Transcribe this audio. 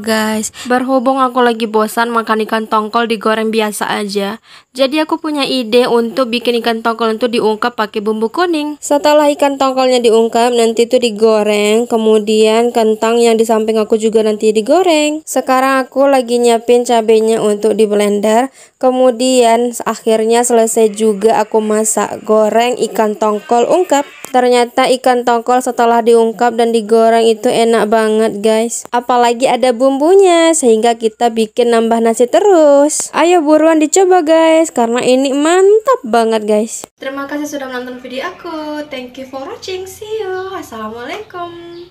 Guys, berhubung aku lagi bosan makan ikan tongkol digoreng biasa aja, jadi aku punya ide untuk bikin ikan tongkol itu diungkap pakai bumbu kuning. Setelah ikan tongkolnya diungkap nanti itu digoreng, kemudian kentang yang di samping aku juga nanti digoreng. Sekarang aku lagi nyiapin cabenya untuk di blender, kemudian akhirnya selesai juga aku masak goreng ikan tongkol ungkap Ternyata ikan tongkol setelah diungkap dan digoreng itu enak banget guys. Apalagi ada bumbu bumbunya sehingga kita bikin nambah nasi terus. Ayo buruan dicoba guys karena ini mantap banget guys. Terima kasih sudah menonton video aku. Thank you for watching. See you. Assalamualaikum.